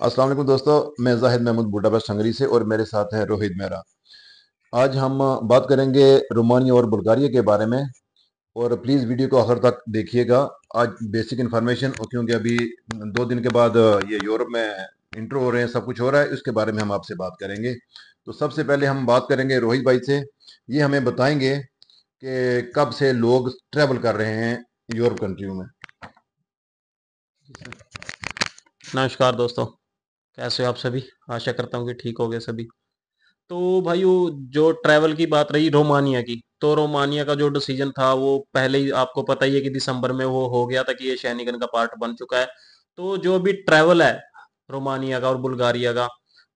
अस्सलाम वालेकुम दोस्तों मैं जाहिद महमूद बस संगरी से और मेरे साथ हैं रोहित मेहरा आज हम बात करेंगे रोमानिया और बुल्गारिया के बारे में और प्लीज़ वीडियो को आखिर तक देखिएगा आज बेसिक इन्फॉर्मेशन क्योंकि अभी दो दिन के बाद ये यूरोप में इंटर हो रहे हैं सब कुछ हो रहा है उसके बारे में हम आपसे बात करेंगे तो सबसे पहले हम बात करेंगे रोहित भाई से ये हमें बताएंगे कि कब से लोग ट्रैवल कर रहे हैं यूरोप कंट्रियों में नमस्कार दोस्तों कैसे हो आप सभी आशा करता हूँ कि ठीक हो गए सभी तो भाई वो जो ट्रैवल की बात रही रोमानिया की तो रोमानिया का जो डिसीजन था वो पहले ही आपको पता ही है कि दिसंबर में वो हो गया था कि ये शैनिगन का पार्ट बन चुका है तो जो अभी ट्रैवल है रोमानिया का और बुल्गारिया का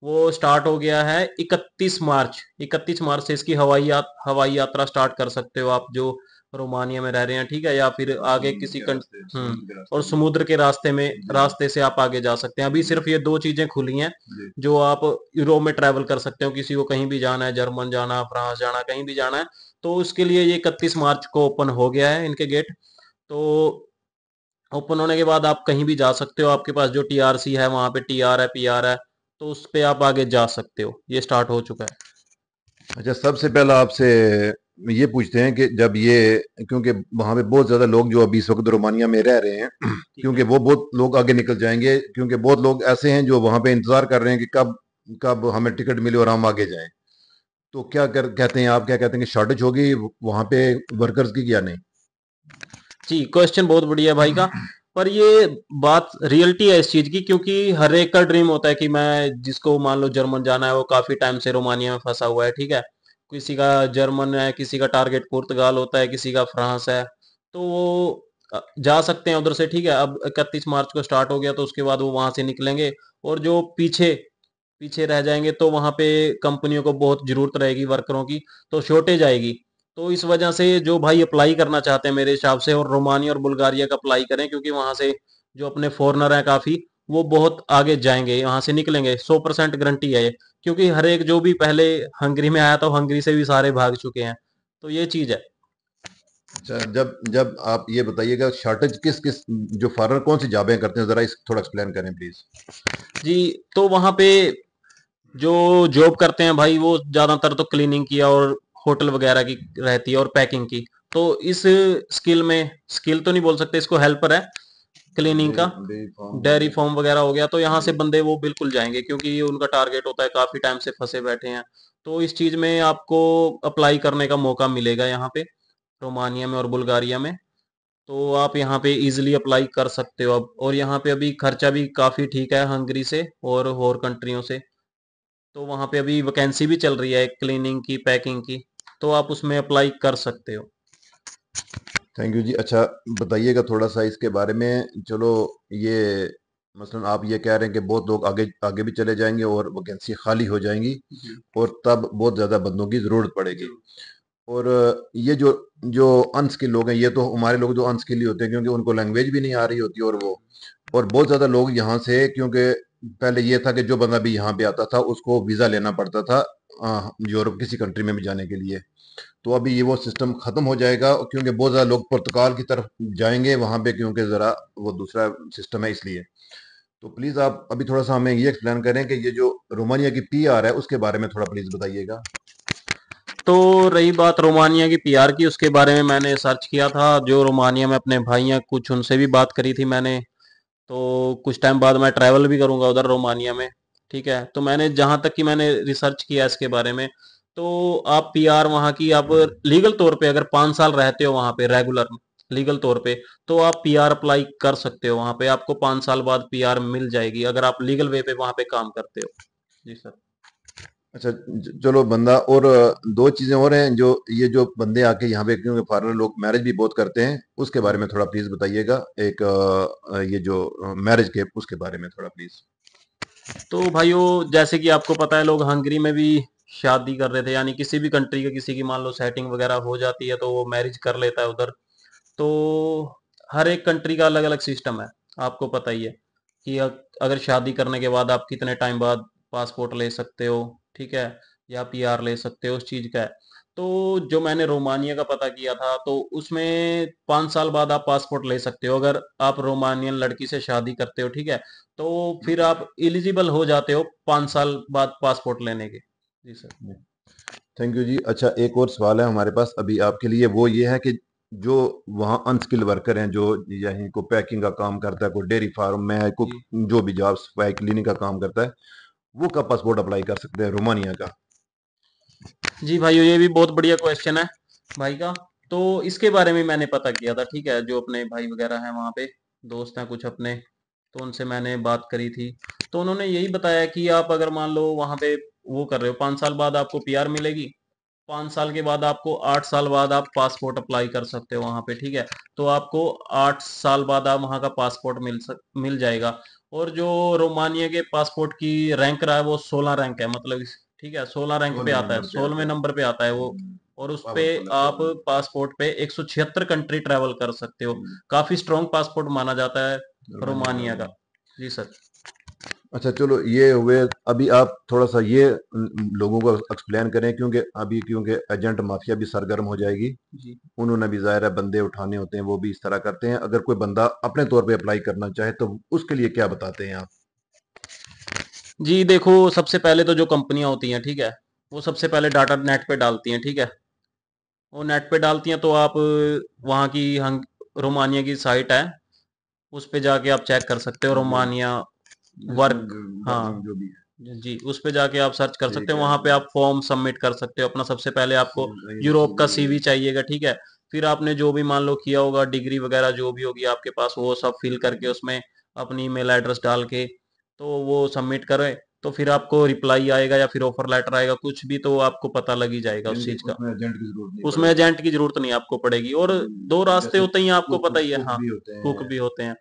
वो स्टार्ट हो गया है 31 मार्च 31 मार्च से इसकी हवाई यात, हवाई यात्रा स्टार्ट कर सकते हो आप जो रोमानिया में रह रहे हैं ठीक है या फिर आगे किसी कंट्री हम्म, और समुद्र के रास्ते में रास्ते से आप आगे जा सकते हैं अभी सिर्फ ये दो चीजें खुली हैं जो आप यूरोप में ट्रेवल कर सकते हो किसी को कहीं भी जाना है जर्मन जाना फ्रांस जाना कहीं भी जाना है तो उसके लिए ये इकतीस मार्च को ओपन हो गया है इनके गेट तो ओपन होने के बाद आप कहीं भी जा सकते हो आपके पास जो टी है वहां पे टी है पी है तो उस पर आप आगे जा सकते हो ये स्टार्ट हो चुका है अच्छा सबसे पहला आपसे ये पूछते हैं कि जब ये क्योंकि वहां पे बहुत ज़्यादा लोग जो अभी इस वक्त रोमानिया में रह रहे हैं क्योंकि वो बहुत लोग आगे निकल जाएंगे क्योंकि बहुत लोग ऐसे हैं जो वहां पे इंतज़ार कर रहे हैं कि कब कब हमें टिकट मिले और हम आगे जाएं तो क्या कर कहते हैं आप क्या कहते हैं कि शॉर्टेज होगी वहां पे वर्कर्स की क्या नहीं जी क्वेश्चन बहुत बढ़िया भाई का पर ये बात रियलिटी है इस चीज की क्योंकि हर एक का ड्रीम होता है कि मैं जिसको मान लो जर्मन जाना है वो काफी टाइम से रोमानिया में फंसा हुआ है ठीक है किसी का जर्मन है किसी का टारगेट पुर्तगाल होता है किसी का फ्रांस है तो वो जा सकते हैं उधर से ठीक है अब इकतीस मार्च को स्टार्ट हो गया तो उसके बाद वो वहां से निकलेंगे और जो पीछे पीछे रह जाएंगे तो वहां पे कंपनियों को बहुत जरूरत रहेगी वर्करों की तो शॉर्टेज आएगी तो इस वजह से जो भाई अप्लाई करना चाहते हैं मेरे हिसाब से और रोमानिया और बुल्गारिया का अप्लाई करें क्योंकि वहां से जो अपने फॉरनर हैं काफी वो बहुत आगे जाएंगे यहाँ से निकलेंगे सौ परसेंट गारंटी है क्योंकि हर एक जो भी पहले हंगरी में आया था हंगरी से भी सारे भाग चुके हैं तो ये चीज है अच्छा, जब जब आप ये बताइएगा शॉर्टेज किस किस जो फॉरनर कौन सी जाबे करते हैं जरा इस थोड़ा एक्सप्लेन करें प्लीज जी तो वहां पे जो जॉब करते हैं भाई वो ज्यादातर तो क्लीनिंग की और होटल वगैरह की रहती है और पैकिंग की तो इस स्किल में स्किल तो नहीं बोल सकते इसको हेल्पर है क्लीनिंग का डेयरी फॉर्म वगैरह हो गया तो यहाँ से बंदे वो बिल्कुल जाएंगे क्योंकि उनका टारगेट होता है काफी टाइम से फंसे बैठे हैं तो इस चीज में आपको अप्लाई करने का मौका मिलेगा यहाँ पे रोमानिया में और बुल्गारिया में तो आप यहाँ पे इजिली अप्लाई कर सकते हो अब और यहाँ पे अभी खर्चा भी काफ़ी ठीक है हंगरी से और और कंट्रियों से तो वहां पे अभी वैकेंसी भी चल रही है क्लीनिंग की पैकिंग की तो आप उसमें अप्लाई कर सकते हो थैंक यू जी अच्छा बताइएगा थोड़ा सा इसके बारे में चलो ये मसलन आप ये कह रहे हैं कि बहुत लोग आगे आगे भी चले जाएंगे और वैकेंसी खाली हो जाएंगी और तब बहुत ज़्यादा बंदों की ज़रूरत पड़ेगी और ये जो जो अनस्किल लोग हैं ये तो हमारे लोग जो अनस्किल ही होते हैं क्योंकि उनको लैंग्वेज भी नहीं आ रही होती और वो और बहुत ज़्यादा लोग यहाँ से क्योंकि पहले ये था कि जो बंदा भी यहाँ पे आता था उसको वीज़ा लेना पड़ता था यूरोप किसी कंट्री में भी जाने के लिए तो अभी ये वो सिस्टम ख़त्म हो जाएगा क्योंकि बहुत ज़्यादा लोग पुर्तगाल की तरफ जाएंगे वहाँ पे क्योंकि ज़रा वो दूसरा सिस्टम है इसलिए तो प्लीज़ आप अभी थोड़ा सा हमें ये एक्सप्लेन करें कि ये जो रोमानिया की पी आर है उसके बारे में थोड़ा प्लीज़ बताइएगा तो रही बात रोमानिया की पीआर की उसके बारे में मैंने सर्च किया था जो रोमानिया में अपने भाइयों कुछ उनसे भी बात करी थी मैंने तो कुछ टाइम बाद मैं ट्रैवल भी करूँगा उधर रोमानिया में ठीक है तो मैंने जहाँ तक कि मैंने रिसर्च किया इसके बारे में तो आप पी आर वहाँ की आप लीगल तौर पे अगर पाँच साल रहते हो वहाँ पे रेगुलर लीगल तौर पे तो आप पीआर अप्लाई कर सकते हो वहां पे आपको पांच साल बाद पीआर मिल जाएगी अगर आप लीगल वे पे वहां पे काम करते हो जी सर अच्छा चलो बंदा और दो चीज़ें और हैं जो ये जो बंदे आके यहाँ पे क्योंकि फॉरनर लोग मैरिज भी बहुत करते हैं उसके बारे में थोड़ा प्लीज़ बताइएगा एक ये जो मैरिज के उसके बारे में थोड़ा प्लीज़ तो भाइयों जैसे कि आपको पता है लोग हंगरी में भी शादी कर रहे थे यानी किसी भी कंट्री के किसी की मान लो सेटिंग वगैरह हो जाती है तो वो मैरिज कर लेता है उधर तो हर एक कंट्री का अलग अलग सिस्टम है आपको पता ही है कि अगर शादी करने के बाद आप कितने टाइम बाद पासपोर्ट ले सकते हो ठीक है या पी ले सकते हो उस चीज का तो जो मैंने रोमानिया का पता किया था तो उसमें पांच साल बाद आप पासपोर्ट ले सकते हो अगर आप रोमानियन लड़की से शादी करते हो ठीक है तो फिर आप एलिजिबल हो जाते हो पांच साल बाद पासपोर्ट लेने के जी सर थैंक यू जी अच्छा एक और सवाल है हमारे पास अभी आपके लिए वो ये है कि जो वहाँ अनस्किल वर्कर हैं जो यहीं को पैकिंग का काम करता है कोई डेयरी फार्म में है को जो भी सफाई क्लिनिक का काम करता है वो कब पासपोर्ट अप्लाई कर सकते हैं रोमानिया का जी भाई ये भी बहुत बढ़िया क्वेश्चन है भाई का तो इसके बारे में मैंने पता किया था ठीक है जो अपने भाई वगैरह हैं वहां पे दोस्त हैं कुछ अपने तो उनसे मैंने बात करी थी तो उन्होंने यही बताया कि आप अगर मान लो वहां पे वो कर रहे हो पांच साल बाद आपको पीआर मिलेगी पांच साल के बाद आपको आठ साल बाद आप पासपोर्ट अप्लाई कर सकते हो वहां पे ठीक है तो आपको आठ साल बाद आप वहां का पासपोर्ट मिल सक मिल जाएगा और जो रोमानिया के पासपोर्ट की रैंक रहा है वो सोलह रैंक है मतलब ठीक है सोलह रैंक पे आता है सोलहवें नंबर पे आता है वो और उस पे आप पासपोर्ट पे एक कंट्री ट्रेवल कर सकते हो काफी स्ट्रॉन्ग पासपोर्ट माना जाता है रोमानिया का जी सर अच्छा चलो ये हुए अभी आप थोड़ा सा ये लोगों को एक्सप्लेन करें क्योंकि अभी क्योंकि एजेंट माफिया भी सरगर्म हो जाएगी जी उन्होंने भी ज़ाहिर है बंदे उठाने होते हैं वो भी इस तरह करते हैं अगर कोई बंदा अपने तौर पे अप्लाई करना चाहे तो उसके लिए क्या बताते हैं आप जी देखो सबसे पहले तो जो कंपनियां होती हैं ठीक है वो सबसे पहले डाटा नेट पर डालती हैं ठीक है वो नेट पर डालती हैं तो आप वहाँ की रोमानिया की साइट है उस पर जाके आप चेक कर सकते हो हम्म। रोमानिया वर्क हाँ जो भी हाँ। है जी उस पे जाके आप सर्च कर सकते हो वहां पे आप फॉर्म सबमिट कर सकते हो अपना सबसे पहले हाँ, आपको यूरोप का सीवी चाहिएगा ठीक है फिर आपने जो भी मान लो किया होगा डिग्री वगैरह जो भी होगी आपके पास वो सब फिल करके उसमें अपनी ईमेल एड्रेस डाल के तो वो सबमिट करें तो फिर आपको रिप्लाई आएगा या फिर ऑफर लेटर आएगा कुछ भी तो आपको पता लग ही जाएगा उस चीज का उसमें एजेंट की जरूरत नहीं आपको पड़ेगी और हम्म, दो रास्ते होते हैं आपको पता ही है हाँ कुक भी होते हैं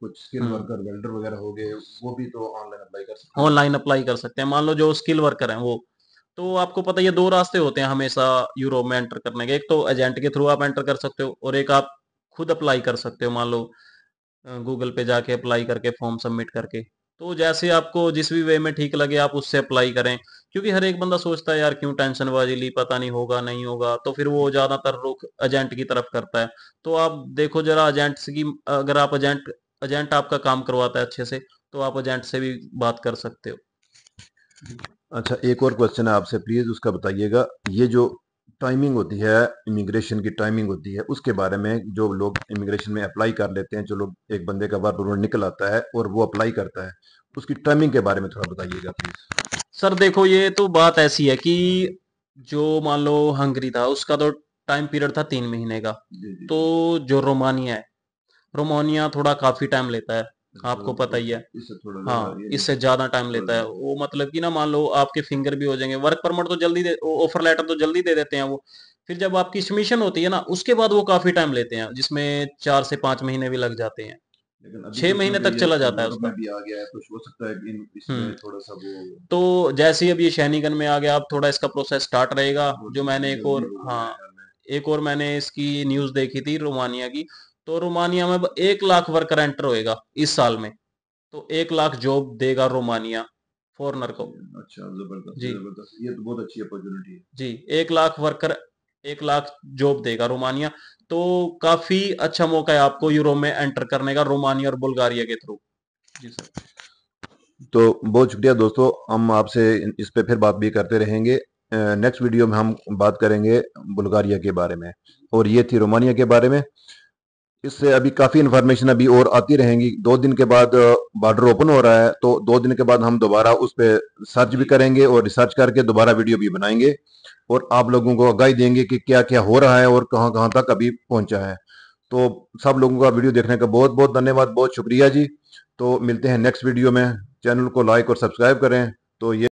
कुछ स्किल वर्कर वेल्डर वगैरह हो गए वो भी तो ऑनलाइन अप्लाई कर सकते हैं ऑनलाइन अप्लाई कर सकते हैं मान लो जो स्किल वर्कर है वो तो आपको पता ही है दो रास्ते होते हैं हमेशा यूरोप में एंटर करने के एक तो एजेंट के थ्रू आप एंटर कर सकते हो और एक आप खुद अप्लाई कर सकते हो मान लो गूगल पे जाके अप्लाई करके फॉर्म सबमिट करके तो जैसे आपको जिस भी वे में ठीक लगे आप उससे अप्लाई करें क्योंकि हर एक बंदा सोचता है यार क्यों टेंशन बाजी ली पता नहीं होगा नहीं होगा तो फिर वो ज्यादातर रुख एजेंट की तरफ करता है तो आप देखो जरा एजेंट की अगर आप एजेंट एजेंट आपका काम करवाता है अच्छे से तो आप एजेंट से भी बात कर सकते हो अच्छा एक और क्वेश्चन है आपसे प्लीज उसका बताइएगा ये जो टाइमिंग होती है इमिग्रेशन की टाइमिंग होती है उसके बारे में जो लोग इमिग्रेशन में अप्लाई कर लेते हैं जो लोग एक बंदे का वर्क परमिट निकल आता है और वो अप्लाई करता है उसकी टाइमिंग के बारे में थोड़ा बताइएगा प्लीज सर देखो ये तो बात ऐसी है कि जो मान लो हंगरी था उसका तो टाइम पीरियड था तीन महीने का तो जो रोमानिया है रोमानिया थोड़ा काफी टाइम लेता है आपको पता ही है हाँ इससे ज्यादा टाइम लेता है वो मतलब कि ना मान लो आपके फिंगर भी हो जाएंगे वर्क परमिट तो जल्दी ऑफर लेटर तो जल्दी दे देते हैं वो फिर जब आपकी सबमिशन होती है ना उसके बाद वो काफी टाइम लेते हैं जिसमें चार से पांच महीने भी लग जाते हैं छह तो महीने तक चला जाता है उसमें भी आ गया है तो हो सकता है इसमें हम्म। थोड़ा सा वो तो जैसे ही अब ये शैनीगन में आ गया अब थोड़ा इसका प्रोसेस स्टार्ट रहेगा जो मैंने एक और हाँ एक और मैंने इसकी न्यूज देखी थी रोमानिया की तो रोमानिया में एक लाख वर्कर एंटर होएगा इस साल में तो एक लाख जॉब देगा रोमानिया फॉरनर को अच्छा जबरदस्त जी ये तो बहुत अच्छी अपॉर्चुनिटी है जी एक लाख वर्कर एक लाख जॉब देगा रोमानिया तो काफी अच्छा मौका है आपको यूरोप में एंटर करने का रोमानिया और बुल्गारिया के थ्रू जी सर तो बहुत शुक्रिया दोस्तों हम आपसे इस पे फिर बात भी करते रहेंगे नेक्स्ट वीडियो में हम बात करेंगे बुल्गारिया के बारे में और ये थी रोमानिया के बारे में इससे अभी काफ़ी इन्फॉर्मेशन अभी और आती रहेंगी दो दिन के बाद बॉर्डर ओपन हो रहा है तो दो दिन के बाद हम दोबारा उस पर सर्च भी करेंगे और रिसर्च करके दोबारा वीडियो भी बनाएंगे और आप लोगों को आगाही देंगे कि क्या क्या हो रहा है और कहाँ कहां तक अभी पहुंचा है तो सब लोगों का वीडियो देखने का बहुत बहुत धन्यवाद बहुत शुक्रिया जी तो मिलते हैं नेक्स्ट वीडियो में चैनल को लाइक और सब्सक्राइब करें तो ये